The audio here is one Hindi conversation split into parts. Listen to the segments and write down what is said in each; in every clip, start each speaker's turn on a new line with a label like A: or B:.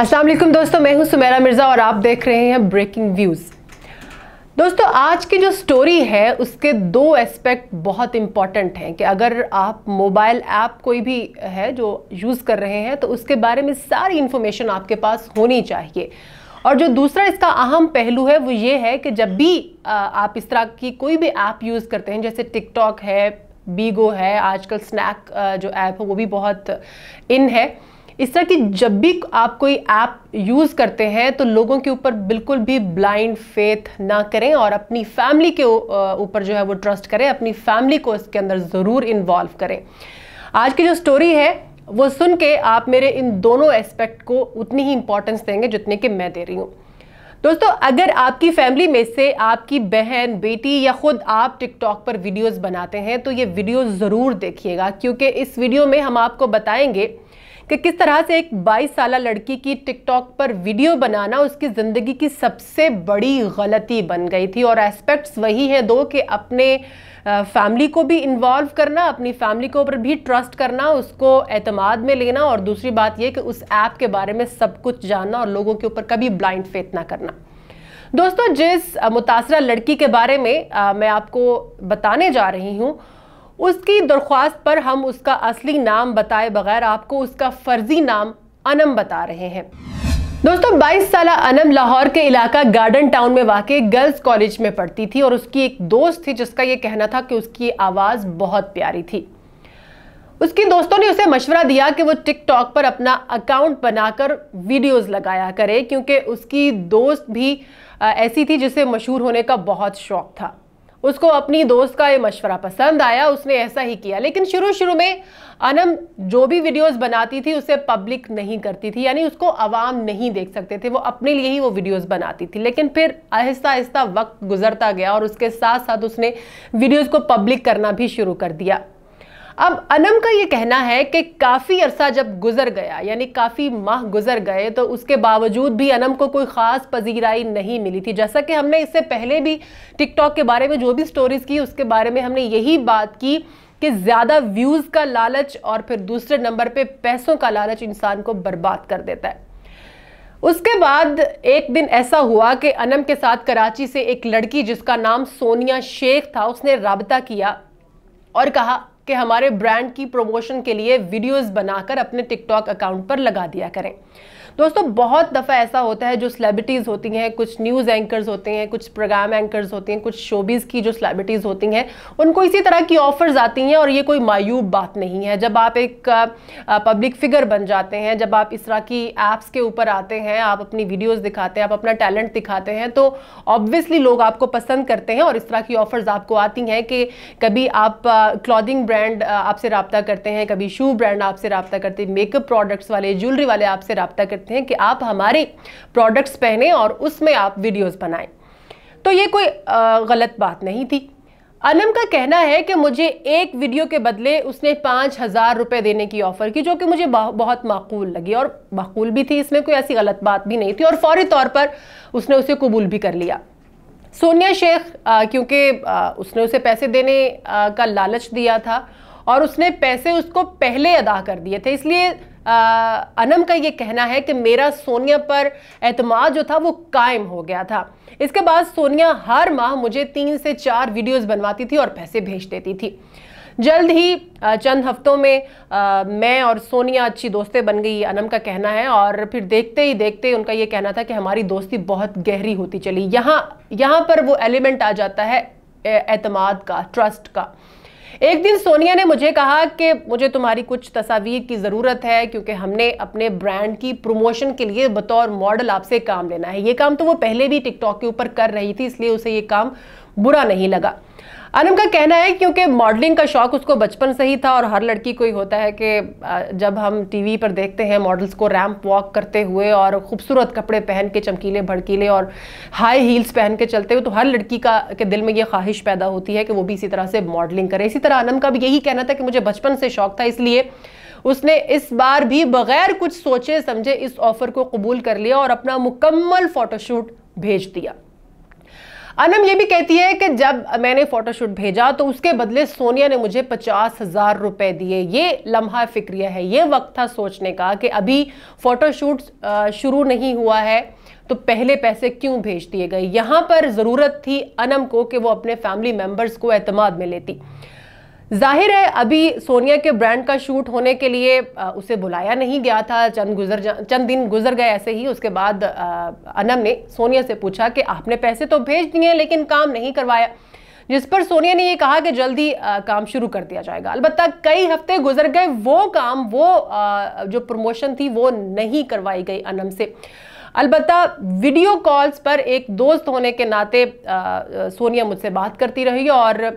A: अस्सलाम वालेकुम दोस्तों मैं हूं सुमेरा मिर्ज़ा और आप देख रहे हैं ब्रेकिंग व्यूज़ दोस्तों आज की जो स्टोरी है उसके दो एस्पेक्ट बहुत इम्पॉर्टेंट हैं कि अगर आप मोबाइल ऐप कोई भी है जो यूज़ कर रहे हैं तो उसके बारे में सारी इन्फॉर्मेशन आपके पास होनी चाहिए और जो दूसरा इसका अहम पहलू है वो ये है कि जब भी आप इस तरह की कोई भी ऐप यूज़ करते हैं जैसे टिकटॉक है बीगो है आजकल स्नैक जो ऐप है वो भी बहुत इन है इस तरह की जब भी आप कोई ऐप यूज़ करते हैं तो लोगों के ऊपर बिल्कुल भी ब्लाइंड फेथ ना करें और अपनी फैमिली के ऊपर जो है वो ट्रस्ट करें अपनी फैमिली को इसके अंदर ज़रूर इन्वॉल्व करें आज की जो स्टोरी है वो सुन के आप मेरे इन दोनों एस्पेक्ट को उतनी ही इंपॉर्टेंस देंगे जितने कि मैं दे रही हूँ दोस्तों अगर आपकी फैमिली में से आपकी बहन बेटी या खुद आप टिकटॉक पर वीडियोस बनाते हैं तो ये वीडियो ज़रूर देखिएगा क्योंकि इस वीडियो में हम आपको बताएंगे कि किस तरह से एक 22 साल लड़की की टिकटॉक पर वीडियो बनाना उसकी ज़िंदगी की सबसे बड़ी गलती बन गई थी और एस्पेक्ट्स वही हैं दो कि अपने फैमिली को भी इन्वॉल्व करना अपनी फैमिली के ऊपर भी ट्रस्ट करना उसको एतमाद में लेना और दूसरी बात यह कि उस ऐप के बारे में सब कुछ जानना और लोगों के ऊपर कभी ब्लाइंड फेथ ना करना दोस्तों जिस मुतासरा लड़की के बारे में आ, मैं आपको बताने जा रही हूँ उसकी दरख्वास्त पर हम उसका असली नाम बताए बगैर आपको उसका फर्जी नाम अनम बता रहे हैं दोस्तों 22 साल अनम लाहौर के इलाका गार्डन टाउन में वाक़ गर्ल्स कॉलेज में पढ़ती थी और उसकी एक दोस्त थी जिसका ये कहना था कि उसकी आवाज़ बहुत प्यारी थी उसकी दोस्तों ने उसे मशवरा दिया कि वो टिकटॉक पर अपना अकाउंट बनाकर वीडियोस लगाया करे क्योंकि उसकी दोस्त भी ऐसी थी जिसे मशहूर होने का बहुत शौक था उसको अपनी दोस्त का ये मशवरा पसंद आया उसने ऐसा ही किया लेकिन शुरू शुरू में अनम जो भी वीडियोस बनाती थी उसे पब्लिक नहीं करती थी यानी उसको आवाम नहीं देख सकते थे वो अपने लिए ही वो वीडियोस बनाती थी लेकिन फिर आहिस्ता आहिस्ता वक्त गुजरता गया और उसके साथ साथ उसने वीडियोस को पब्लिक करना भी शुरू कर दिया अब अनम का ये कहना है कि काफ़ी अरसा जब गुजर गया यानी काफ़ी माह गुजर गए तो उसके बावजूद भी अनम को कोई ख़ास पजीराई नहीं मिली थी जैसा कि हमने इससे पहले भी टिकटॉक के बारे में जो भी स्टोरीज़ की उसके बारे में हमने यही बात की कि ज़्यादा व्यूज़ का लालच और फिर दूसरे नंबर पे पैसों का लालच इंसान को बर्बाद कर देता है उसके बाद एक दिन ऐसा हुआ कि अनम के साथ कराची से एक लड़की जिसका नाम सोनिया शेख था उसने रबता किया और कहा कि हमारे ब्रांड की प्रमोशन के लिए वीडियोस बनाकर अपने टिकटॉक अकाउंट पर लगा दिया करें दोस्तों बहुत दफ़ा ऐसा होता है जो सेलेब्रिटीज होती हैं कुछ न्यूज़ एंकर्स होते हैं कुछ प्रोग्राम एंकर्स होते हैं कुछ शोबीज़ की जो सेलेब्रिटीज होती हैं उनको इसी तरह की ऑफ़र्स आती हैं और ये कोई मायूब बात नहीं है जब आप एक पब्लिक फिगर बन जाते हैं जब आप इस तरह की ऐप्स के ऊपर आते हैं आप अपनी वीडियोज़ दिखाते हैं आप अपना टैलेंट दिखाते हैं तो ऑब्वियसली लोग आपको पसंद करते हैं और इस तरह की ऑफ़र्स आपको आती हैं कि कभी आप क्लॉदिंग ब्रांड ब्रांड uh, आपसे रबता करते हैं कभी शू ब्रांड आपसे रबता करते हैं मेकअप प्रोडक्ट्स वाले ज्वेलरी वाले आपसे रबता करते हैं कि आप हमारे प्रोडक्ट्स पहने और उसमें आप वीडियोस बनाएं तो ये कोई uh, गलत बात नहीं थी अनम का कहना है कि मुझे एक वीडियो के बदले उसने पाँच हज़ार रुपये देने की ऑफ़र की जो कि मुझे बहुत माकूल लगी और माकूल भी थी इसमें कोई ऐसी गलत बात भी नहीं थी और फौरी तौर पर उसने उसे कबूल भी कर लिया सोनिया शेख क्योंकि उसने उसे पैसे देने आ, का लालच दिया था और उसने पैसे उसको पहले अदा कर दिए थे इसलिए अनम का ये कहना है कि मेरा सोनिया पर एतमाद जो था वो कायम हो गया था इसके बाद सोनिया हर माह मुझे तीन से चार वीडियोस बनवाती थी और पैसे भेज देती थी जल्द ही चंद हफ्तों में मैं और सोनिया अच्छी दोस्तें बन गई अनम का कहना है और फिर देखते ही देखते उनका ये कहना था कि हमारी दोस्ती बहुत गहरी होती चली यहाँ यहाँ पर वो एलिमेंट आ जाता है एतमाद का ट्रस्ट का एक दिन सोनिया ने मुझे कहा कि मुझे तुम्हारी कुछ तस्वीर की ज़रूरत है क्योंकि हमने अपने ब्रांड की प्रमोशन के लिए बतौर मॉडल आपसे काम लेना है ये काम तो वो पहले भी टिकटॉक के ऊपर कर रही थी इसलिए उसे ये काम बुरा नहीं लगा अनम का कहना है क्योंकि मॉडलिंग का शौक उसको बचपन से ही था और हर लड़की को ही होता है कि जब हम टीवी पर देखते हैं मॉडल्स को रैंप वॉक करते हुए और खूबसूरत कपड़े पहन के चमकीले भड़कीले और हाई हील्स पहन के चलते हुए तो हर लड़की का के दिल में ये ख्वाहिश पैदा होती है कि वो भी इसी तरह से मॉडलिंग करे इसी तरह अनम का भी यही कहना था कि मुझे बचपन से शौक था इसलिए उसने इस बार भी बगैर कुछ सोचे समझे इस ऑफर को कबूल कर लिया और अपना मुकम्मल फोटोशूट भेज दिया अनम ये भी कहती है कि जब मैंने फोटोशूट भेजा तो उसके बदले सोनिया ने मुझे पचास हजार रुपए दिए ये लम्हा फिक्रिया है ये वक्त था सोचने का कि अभी फोटोशूट शुरू नहीं हुआ है तो पहले पैसे क्यों भेज दिए गए यहां पर ज़रूरत थी अनम को कि वो अपने फैमिली मेंबर्स को एतमाद में लेती जाहिर है अभी सोनिया के ब्रांड का शूट होने के लिए उसे बुलाया नहीं गया था चंद गुजर चंद दिन गुजर गए ऐसे ही उसके बाद अनम ने सोनिया से पूछा कि आपने पैसे तो भेज दिए हैं लेकिन काम नहीं करवाया जिस पर सोनिया ने यह कहा कि जल्दी काम शुरू कर दिया जाएगा अलबत्त कई हफ्ते गुजर गए वो काम वो जो प्रमोशन थी वो नहीं करवाई गई अनम से अलबत् वीडियो कॉल्स पर एक दोस्त होने के नाते आ, सोनिया मुझसे बात करती रही और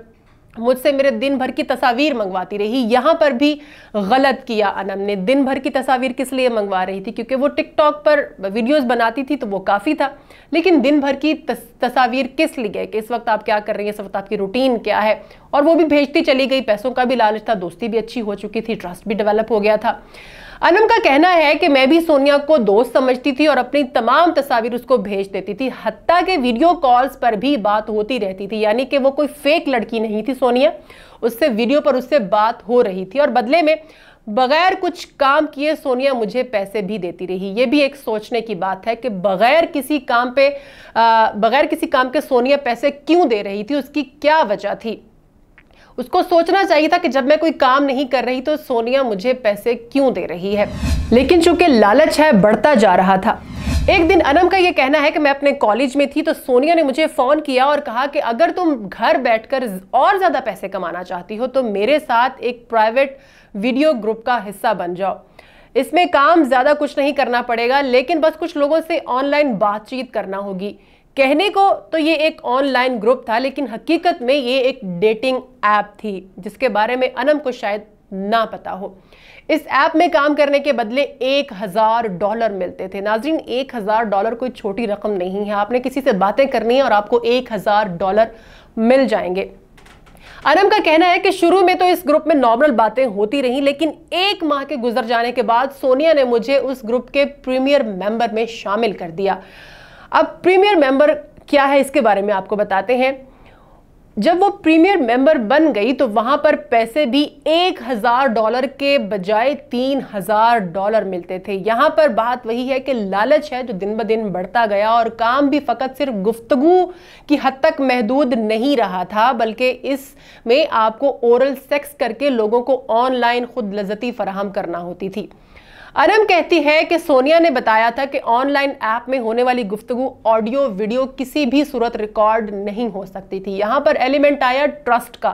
A: मुझसे मेरे दिन भर की तस्वीर मंगवाती रही यहाँ पर भी गलत किया अनम ने दिन भर की तस्वीर किस लिए मंगवा रही थी क्योंकि वो टिकटॉक पर वीडियोस बनाती थी तो वो काफ़ी था लेकिन दिन भर की तस्वीर किस लिए कि इस वक्त आप क्या कर रही हैं इस वक्त आपकी रूटीन क्या है और वो भी भेजती चली गई पैसों का भी लालच था दोस्ती भी अच्छी हो चुकी थी ट्रस्ट भी डेवलप हो गया था अनम का कहना है कि मैं भी सोनिया को दोस्त समझती थी और अपनी तमाम तस्वीर उसको भेज देती थी हत्या के वीडियो कॉल्स पर भी बात होती रहती थी यानी कि वो कोई फेक लड़की नहीं थी सोनिया उससे वीडियो पर उससे बात हो रही थी और बदले में बगैर कुछ काम किए सोनिया मुझे पैसे भी देती रही ये भी एक सोचने की बात है कि बगैर किसी काम पे बगैर किसी काम के सोनिया पैसे क्यों दे रही थी उसकी क्या वजह थी उसको सोचना चाहिए था कि जब मैं कोई काम नहीं कर रही तो सोनिया मुझे पैसे क्यों दे रही है लेकिन चूंकि लालच है बढ़ता जा रहा था एक दिन अनम का यह कहना है कि मैं अपने कॉलेज में थी तो सोनिया ने मुझे फ़ोन किया और कहा कि अगर तुम घर बैठकर और ज़्यादा पैसे कमाना चाहती हो तो मेरे साथ एक प्राइवेट वीडियो ग्रुप का हिस्सा बन जाओ इसमें काम ज़्यादा कुछ नहीं करना पड़ेगा लेकिन बस कुछ लोगों से ऑनलाइन बातचीत करना होगी कहने को तो ये एक ऑनलाइन ग्रुप था लेकिन हकीकत में ये एक डेटिंग ऐप थी जिसके बारे में अनम को शायद ना पता हो इस ऐप में काम करने के बदले एक हज़ार डॉलर मिलते थे नाजरीन एक हज़ार डॉलर कोई छोटी रकम नहीं है आपने किसी से बातें करनी है और आपको एक हज़ार डॉलर मिल जाएंगे अनम का कहना है कि शुरू में तो इस ग्रुप में नॉर्मल बातें होती रहीं लेकिन एक माह के गुजर जाने के बाद सोनिया ने मुझे उस ग्रुप के प्रीमियर मेंबर में शामिल कर दिया अब प्रीमियर मेंबर क्या है इसके बारे में आपको बताते हैं जब वो प्रीमियर मेंबर बन गई तो वहां पर पैसे भी एक हज़ार डॉलर के बजाय तीन हज़ार डॉलर मिलते थे यहां पर बात वही है कि लालच है जो दिन ब दिन बढ़ता गया और काम भी फ़कत सिर्फ गुफ्तगु की हद तक महदूद नहीं रहा था बल्कि इसमें आपको ओरल सेक्स करके लोगों को ऑनलाइन खुद लजती फराहम करना होती थी अनम कहती है कि सोनिया ने बताया था कि ऑनलाइन ऐप में होने वाली गुफ्तु ऑडियो वीडियो किसी भी सूरत रिकॉर्ड नहीं हो सकती थी यहाँ पर एलिमेंट आया ट्रस्ट का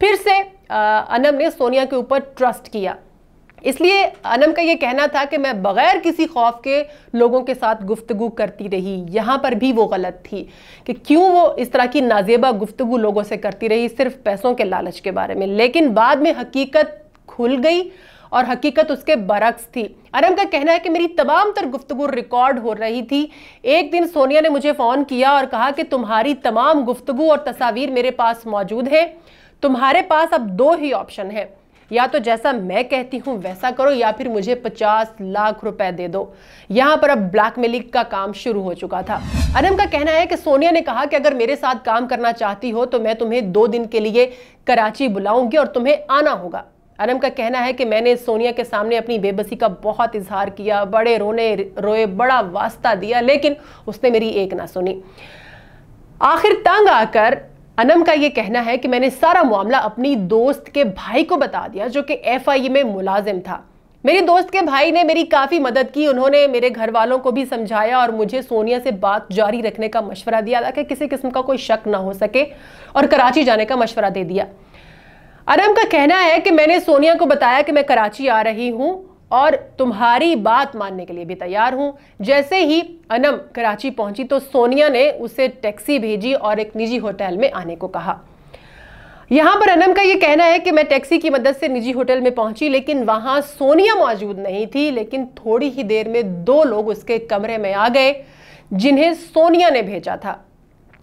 A: फिर से अनम ने सोनिया के ऊपर ट्रस्ट किया इसलिए अनम का ये कहना था कि मैं बगैर किसी खौफ के लोगों के साथ गुफ्तगु करती रही यहाँ पर भी वो गलत थी कि क्यों वो इस तरह की नाजेबा गुफ्तु लोगों से करती रही सिर्फ पैसों के लालच के बारे में लेकिन बाद में हकीकत खुल गई और हकीकत उसके बरक्स थी अरम का कहना है कि मेरी तमाम तर गुफ्तु रिकॉर्ड हो रही थी एक दिन सोनिया ने मुझे फ़ोन किया और कहा कि तुम्हारी तमाम गुफ्तु और तस्वीर मेरे पास मौजूद है तुम्हारे पास अब दो ही ऑप्शन है या तो जैसा मैं कहती हूँ वैसा करो या फिर मुझे 50 लाख रुपए दे दो यहाँ पर अब ब्लैकमेलिंग का काम शुरू हो चुका था अनम का कहना है कि सोनिया ने कहा कि अगर मेरे साथ काम करना चाहती हो तो मैं तुम्हें दो दिन के लिए कराची बुलाऊंगी और तुम्हें आना होगा अनम का कहना है कि मैंने सोनिया के सामने अपनी बेबसी का बहुत इजहार किया बड़े रोने रोए बड़ा वास्ता दिया लेकिन उसने मेरी एक ना सुनी आखिर तंग आकर अनम का यह कहना है कि मैंने सारा मामला अपनी दोस्त के भाई को बता दिया जो कि एफआईए में मुलाजिम था मेरे दोस्त के भाई ने मेरी काफ़ी मदद की उन्होंने मेरे घर वालों को भी समझाया और मुझे सोनिया से बात जारी रखने का मशवरा दिया ताकि किसी किस्म का कोई शक ना हो सके और कराची जाने का मशवरा दे दिया अरम का कहना है कि मैंने सोनिया को बताया कि मैं कराची आ रही हूं और तुम्हारी बात मानने के लिए भी तैयार हूं जैसे ही अनम कराची पहुंची तो सोनिया ने उसे टैक्सी भेजी और एक निजी होटल में आने को कहा यहां पर अनम का यह कहना है कि मैं टैक्सी की मदद से निजी होटल में पहुंची लेकिन वहां सोनिया मौजूद नहीं थी लेकिन थोड़ी ही देर में दो लोग उसके कमरे में आ गए जिन्हें सोनिया ने भेजा था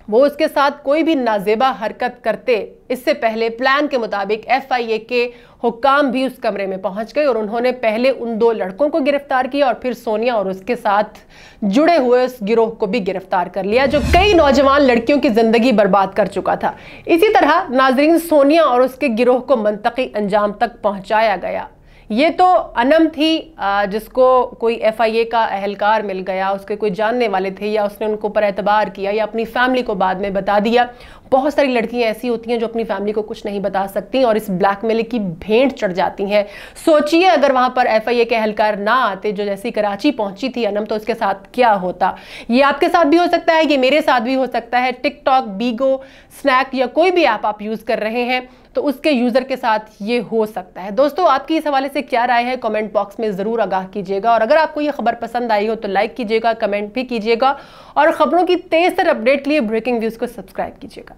A: वो उसके साथ कोई भी नाजेबा हरकत करते इससे पहले प्लान के मुताबिक एफआईए के हुकाम भी उस कमरे में पहुंच गए और उन्होंने पहले उन दो लड़कों को गिरफ्तार किया और फिर सोनिया और उसके साथ जुड़े हुए उस गिरोह को भी गिरफ्तार कर लिया जो कई नौजवान लड़कियों की जिंदगी बर्बाद कर चुका था इसी तरह नाजरीन सोनिया और उसके गिरोह को मनतकी अंजाम तक पहुंचाया गया ये तो अनम थी जिसको कोई एफआईए का अहलकार मिल गया उसके कोई जानने वाले थे या उसने उनको पर एतबार किया या अपनी फैमिली को बाद में बता दिया बहुत सारी लड़कियां ऐसी होती हैं जो अपनी फैमिली को कुछ नहीं बता सकती और इस ब्लैकमेल की भेंट चढ़ जाती हैं सोचिए अगर वहाँ पर एफ के अहलकार ना आते जो जैसी कराची पहुंची थी अनम तो उसके साथ क्या होता ये आपके साथ भी हो सकता है ये मेरे साथ भी हो सकता है टिकटॉक बीगो स्नैक या कोई भी ऐप आप यूज़ कर रहे हैं तो उसके यूज़र के साथ ये हो सकता है दोस्तों आपकी इस हवाले से क्या राय है कमेंट बॉक्स में ज़रूर आगाह कीजिएगा और अगर आपको ये खबर पसंद आई हो तो लाइक कीजिएगा कमेंट भी कीजिएगा और ख़बरों की तेज़ तर अपडेट के लिए ब्रेकिंग व्यूज़ को सब्सक्राइब कीजिएगा